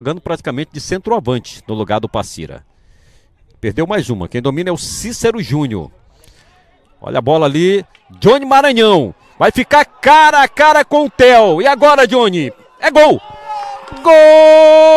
jogando praticamente de centroavante no lugar do Passira. Perdeu mais uma. Quem domina é o Cícero Júnior. Olha a bola ali. Johnny Maranhão. Vai ficar cara a cara com o Theo. E agora, Johnny? É gol! Gol!